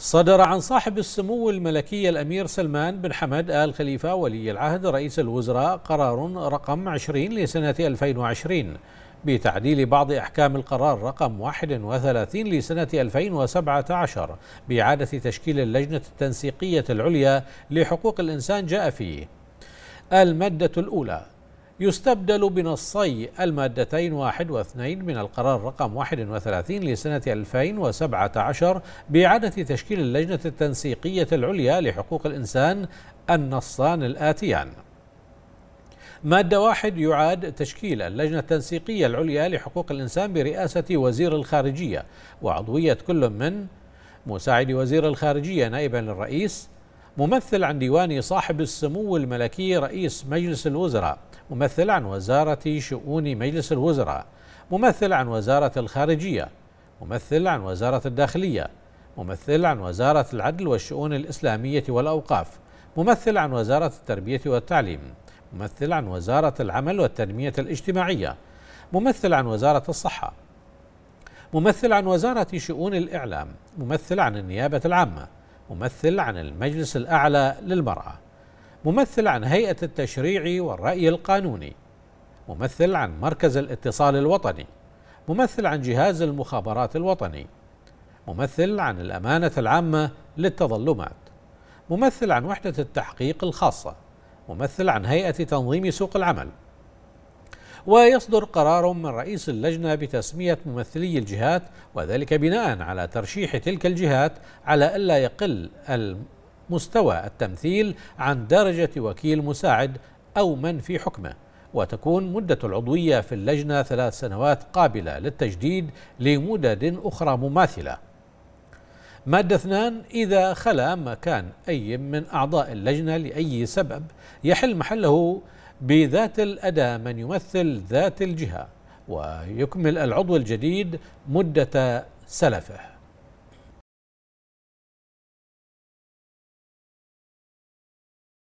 صدر عن صاحب السمو الملكي الأمير سلمان بن حمد آل خليفة ولي العهد رئيس الوزراء قرار رقم 20 لسنة 2020 بتعديل بعض أحكام القرار رقم 31 لسنة 2017 بإعادة تشكيل اللجنة التنسيقية العليا لحقوق الإنسان جاء فيه المادة الأولى يستبدل بنصي المادتين واحد واثنين من القرار رقم 31 لسنة 2017 بإعادة تشكيل اللجنة التنسيقية العليا لحقوق الإنسان النصان الآتيان مادة واحد يعاد تشكيل اللجنة التنسيقية العليا لحقوق الإنسان برئاسة وزير الخارجية وعضوية كل من مساعد وزير الخارجية نائبا للرئيس ممثل عن ديوان صاحب السمو الملكي رئيس مجلس الوزراء ممثل عن وزارة شؤون مجلس الوزراء ممثل عن وزارة الخارجية ممثل عن وزارة الداخلية ممثل عن وزارة العدل والشؤون الإسلامية والأوقاف ممثل عن وزارة التربية والتعليم ممثل عن وزارة العمل والتنمية الاجتماعية ممثل عن وزارة الصحة ممثل عن وزارة شؤون الإعلام ممثل عن النيابة العامة ممثل عن المجلس الأعلى للمرأة ممثل عن هيئة التشريع والرأي القانوني ممثل عن مركز الاتصال الوطني ممثل عن جهاز المخابرات الوطني ممثل عن الأمانة العامة للتظلمات ممثل عن وحدة التحقيق الخاصة ممثل عن هيئة تنظيم سوق العمل ويصدر قرار من رئيس اللجنة بتسمية ممثلي الجهات وذلك بناء على ترشيح تلك الجهات على ألا يقل مستوى التمثيل عن درجة وكيل مساعد أو من في حكمه وتكون مدة العضوية في اللجنة ثلاث سنوات قابلة للتجديد لمدد أخرى مماثلة مادة اثنان إذا خلا مكان أي من أعضاء اللجنة لأي سبب يحل محله بذات الأداة من يمثل ذات الجهة ويكمل العضو الجديد مدة سلفه